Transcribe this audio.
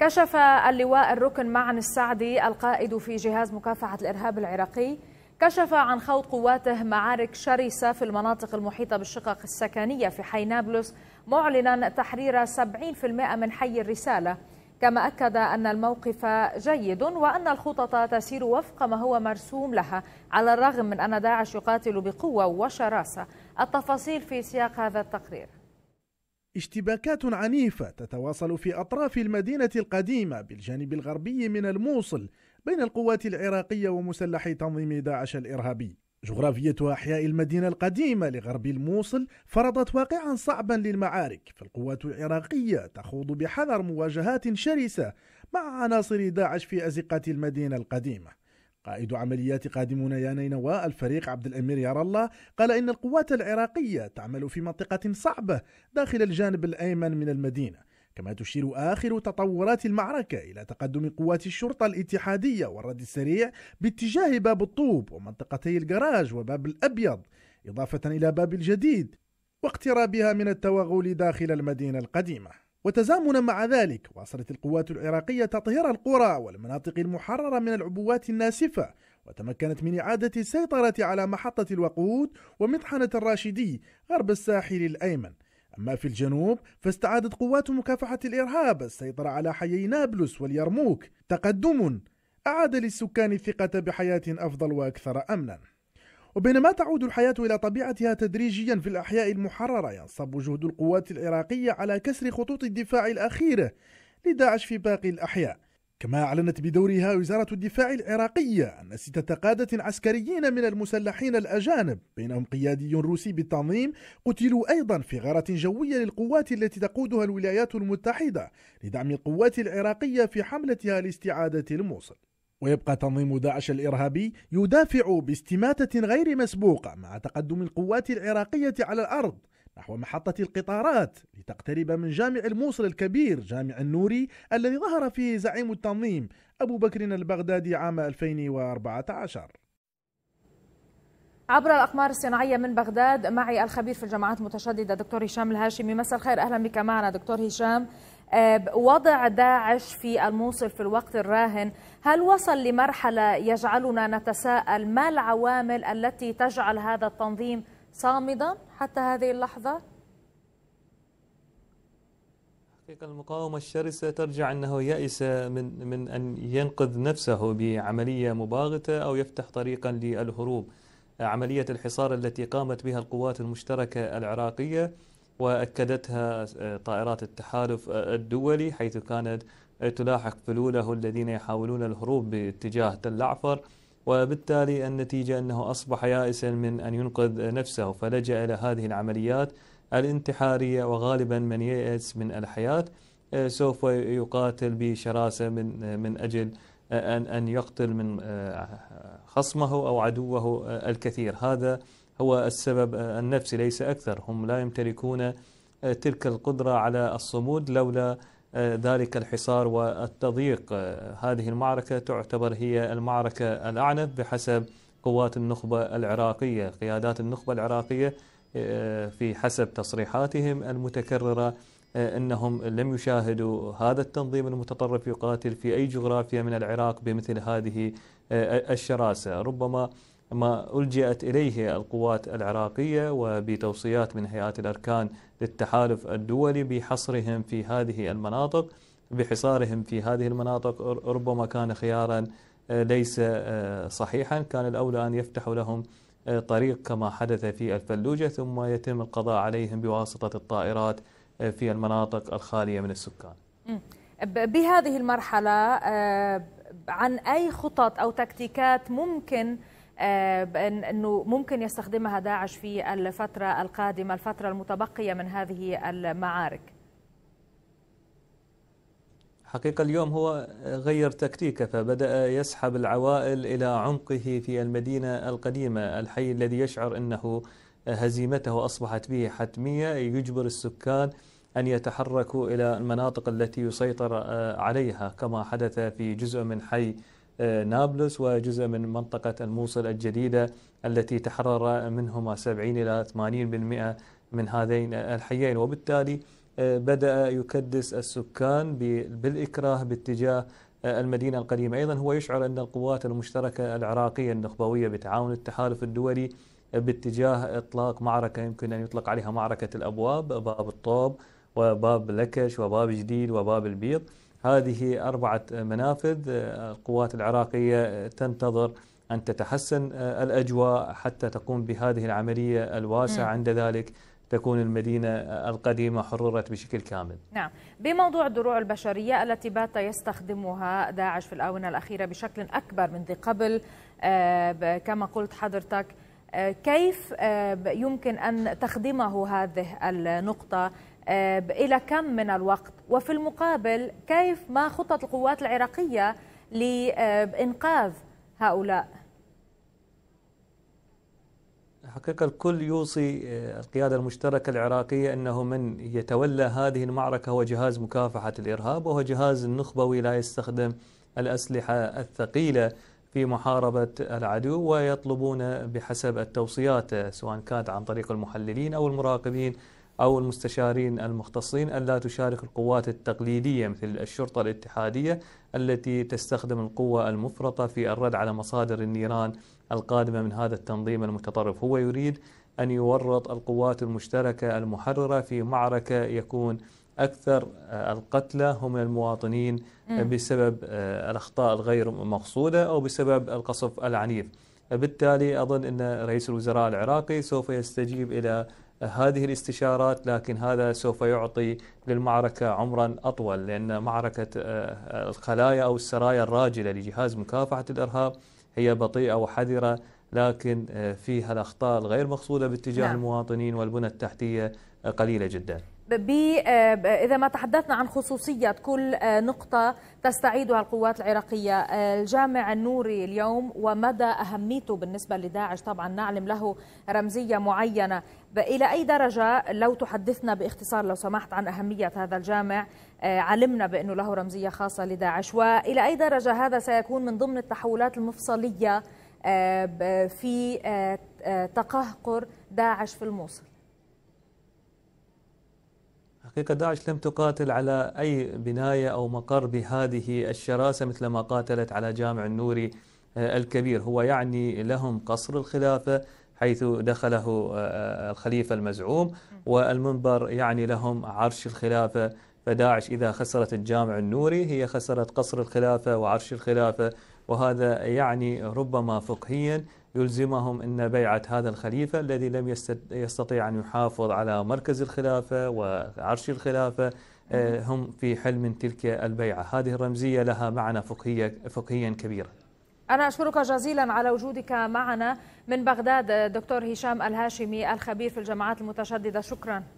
كشف اللواء الركن معن السعدي القائد في جهاز مكافحة الإرهاب العراقي كشف عن خوض قواته معارك شرسة في المناطق المحيطة بالشقق السكنية في حي نابلس معلنا تحرير 70% من حي الرسالة كما أكد أن الموقف جيد وأن الخطط تسير وفق ما هو مرسوم لها على الرغم من أن داعش يقاتل بقوة وشراسة التفاصيل في سياق هذا التقرير اشتباكات عنيفة تتواصل في أطراف المدينة القديمة بالجانب الغربي من الموصل بين القوات العراقية ومسلحي تنظيم داعش الإرهابي جغرافية أحياء المدينة القديمة لغرب الموصل فرضت واقعا صعبا للمعارك فالقوات العراقية تخوض بحذر مواجهات شرسة مع عناصر داعش في أزقة المدينة القديمة قائد عمليات قادمون يا نينوى الفريق عبد الأمير يار الله قال إن القوات العراقية تعمل في منطقة صعبة داخل الجانب الأيمن من المدينة كما تشير آخر تطورات المعركة إلى تقدم قوات الشرطة الاتحادية والرد السريع باتجاه باب الطوب ومنطقتي الجراج وباب الأبيض إضافة إلى باب الجديد واقترابها من التوغل داخل المدينة القديمة وتزامنا مع ذلك واصلت القوات العراقية تطهير القرى والمناطق المحررة من العبوات الناسفة وتمكنت من إعادة السيطرة على محطة الوقود ومطحنة الراشدي غرب الساحل الأيمن أما في الجنوب فاستعادت قوات مكافحة الإرهاب السيطرة على حيي نابلس واليرموك تقدم أعاد للسكان الثقة بحياة أفضل وأكثر أمناً وبينما تعود الحياة إلى طبيعتها تدريجيا في الأحياء المحررة ينصب جهد القوات العراقية على كسر خطوط الدفاع الأخيرة لداعش في باقي الأحياء كما أعلنت بدورها وزارة الدفاع العراقية أن ستة قادة عسكريين من المسلحين الأجانب بينهم قيادي روسي بالتنظيم قتلوا أيضا في غارة جوية للقوات التي تقودها الولايات المتحدة لدعم القوات العراقية في حملتها لاستعادة الموصل ويبقى تنظيم داعش الإرهابي يدافع باستماتة غير مسبوقة مع تقدم القوات العراقية على الأرض نحو محطة القطارات لتقترب من جامع الموصل الكبير جامع النوري الذي ظهر فيه زعيم التنظيم أبو بكر البغدادي عام 2014 عبر الأقمار الصناعية من بغداد معي الخبير في الجماعات المتشددة دكتور هشام الهاشمي مساء الخير أهلا بك معنا دكتور هشام آه، وضع داعش في الموصل في الوقت الراهن هل وصل لمرحلة يجعلنا نتساءل ما العوامل التي تجعل هذا التنظيم صامدا حتى هذه اللحظة؟ حقيقة المقاومة الشرسة ترجع أنه يأس من, من أن ينقذ نفسه بعملية مباغتة أو يفتح طريقا للهروب عملية الحصار التي قامت بها القوات المشتركة العراقية وأكدتها آه، طائرات التحالف آه، الدولي حيث كانت آه، تلاحق فلوله الذين يحاولون الهروب باتجاه تل أعفر وبالتالي النتيجة أنه أصبح يائسا من أن ينقذ نفسه فلجأ إلى هذه العمليات الانتحارية وغالبا من ييأس من الحياة سوف يقاتل بشراسة من من أجل أن أن يقتل من خصمه أو عدوه الكثير هذا هو السبب آه، النفسي ليس أكثر هم لا يمتلكون آه، تلك القدرة على الصمود لولا آه، ذلك الحصار والتضييق هذه المعركة تعتبر هي المعركة الأعنف بحسب قوات النخبة العراقية قيادات النخبة العراقية في حسب تصريحاتهم المتكررة أنهم لم يشاهدوا هذا التنظيم المتطرف يقاتل في أي جغرافيا من العراق بمثل هذه الشراسة ربما ما ألجأت إليه القوات العراقية وبتوصيات من هيئات الأركان للتحالف الدولي بحصرهم في هذه المناطق بحصارهم في هذه المناطق ربما كان خيارا آه، ليس آه، صحيحا كان الأولى أن يفتحوا لهم آه، طريق كما حدث في الفلوجة ثم يتم القضاء عليهم بواسطة الطائرات في المناطق الخالية من السكان بهذه المرحلة عن أي خطط أو تكتيكات ممكن آه، أنه ممكن يستخدمها داعش في الفترة القادمة الفترة المتبقية من هذه المعارك حقيقة اليوم هو غير تكتيكه فبدأ يسحب العوائل إلى عمقه في المدينة القديمة الحي الذي يشعر أنه هزيمته أصبحت به حتمية يجبر السكان أن يتحركوا إلى المناطق التي يسيطر آه، عليها كما حدث في جزء من حي نابلس وجزء من منطقة الموصل الجديدة التي تحرر منهما 70 إلى 80% من هذين الحيين وبالتالي آه، بدأ يكدس السكان بالإكراه باتجاه آه، المدينة القديمة أيضا هو يشعر أن القوات المشتركة العراقية النخبوية بتعاون التحالف الدولي آه، باتجاه إطلاق معركة يمكن أن يطلق عليها معركة الأبواب باب الطوب وباب لكش وباب جديد وباب البيض هذه أربعة منافذ آه، القوات العراقية آه، تنتظر أن تتحسن آه، الأجواء حتى تقوم بهذه العملية الواسعة عند ذلك تكون المدينة القديمة حررت بشكل كامل نعم بموضوع الدروع البشرية التي بات يستخدمها داعش في الآونة الأخيرة بشكل أكبر من ذي قبل كما قلت حضرتك كيف يمكن أن تخدمه هذه النقطة آه، إلى كم من الوقت وفي المقابل كيف ما خطة القوات العراقية لإنقاذ هؤلاء حقيقة الكل يوصي آه، القيادة المشتركة العراقية أنه من يتولى هذه المعركة هو جهاز مكافحة الإرهاب وهو جهاز نخبوي لا يستخدم الأسلحة الثقيلة في محاربة العدو ويطلبون بحسب التوصيات سواء كانت عن طريق المحللين أو المراقبين أو المستشارين المختصين ألا تشارك القوات التقليدية مثل الشرطة الاتحادية التي تستخدم القوة المفرطة في الرد على مصادر النيران القادمة من هذا التنظيم المتطرف هو يريد أن يورط القوات المشتركة المحررة في معركة يكون أكثر آه، القتلى هم المواطنين آه، بسبب آه، الأخطاء الغير مقصودة أو بسبب القصف العنيف بالتالي أظن أن رئيس الوزراء العراقي سوف يستجيب إلى هذه الاستشارات لكن هذا سوف يعطي للمعركة عمرا أطول لأن معركة آه، آه، الخلايا أو السرايا الراجلة لجهاز مكافحة الإرهاب هي بطيئة وحذرة لكن آه، فيها الأخطاء الغير مقصودة باتجاه نعم. المواطنين والبنى التحتية قليلة جدا إذا ما تحدثنا عن خصوصية كل نقطة تستعيدها القوات العراقية الجامع النوري اليوم ومدى أهميته بالنسبة لداعش طبعا نعلم له رمزية معينة إلى أي درجة لو تحدثنا باختصار لو سمحت عن أهمية هذا الجامع آه، علمنا بأنه له رمزية خاصة لداعش وإلى أي درجة هذا سيكون من ضمن التحولات المفصلية آه، في آه، تقهقر داعش في الموصل حقيقة داعش لم تقاتل على أي بناية أو مقر بهذه الشراسة مثل ما قاتلت على جامع النوري الكبير هو يعني لهم قصر الخلافة حيث دخله آه، آه، الخليفة المزعوم والمنبر يعني لهم عرش الخلافة فداعش إذا خسرت الجامع النوري هي خسرت قصر الخلافة وعرش الخلافة وهذا يعني ربما فقهيا يلزمهم أن بيعة هذا الخليفة الذي لم يستطيع أن يحافظ على مركز الخلافة وعرش الخلافة آه، هم في حلم تلك البيعة هذه الرمزية لها معنى فقهيا كبيرا أنا أشكرك جزيلا على وجودك معنا من بغداد دكتور هشام الهاشمي الخبير في الجماعات المتشددة شكرا